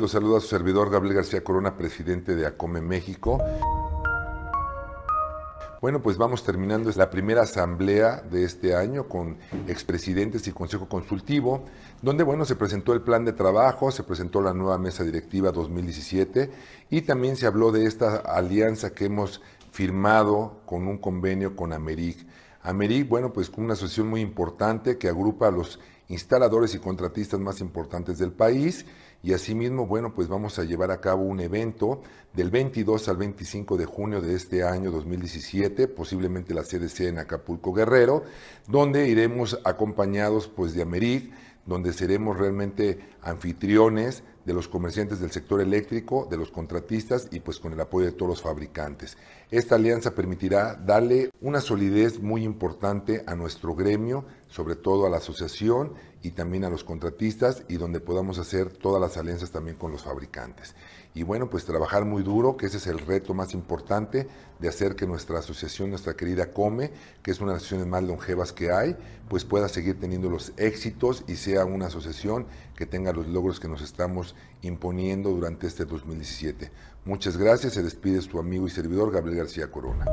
Los saludo a su servidor Gabriel García Corona, presidente de ACOME México. Bueno, pues vamos terminando la primera asamblea de este año con expresidentes y consejo consultivo, donde bueno, se presentó el plan de trabajo, se presentó la nueva mesa directiva 2017 y también se habló de esta alianza que hemos firmado con un convenio con Americ. Americ, bueno, pues con una asociación muy importante que agrupa a los instaladores y contratistas más importantes del país. Y asimismo, bueno, pues vamos a llevar a cabo un evento del 22 al 25 de junio de este año 2017, posiblemente la CDC en Acapulco Guerrero, donde iremos acompañados pues de Americ, donde seremos realmente anfitriones de los comerciantes del sector eléctrico, de los contratistas y pues con el apoyo de todos los fabricantes. Esta alianza permitirá darle una solidez muy importante a nuestro gremio sobre todo a la asociación y también a los contratistas y donde podamos hacer todas las alianzas también con los fabricantes. Y bueno, pues trabajar muy duro, que ese es el reto más importante de hacer que nuestra asociación, nuestra querida Come, que es una de las asociaciones más longevas que hay, pues pueda seguir teniendo los éxitos y sea una asociación que tenga los logros que nos estamos imponiendo durante este 2017. Muchas gracias, se despide su amigo y servidor Gabriel García Corona.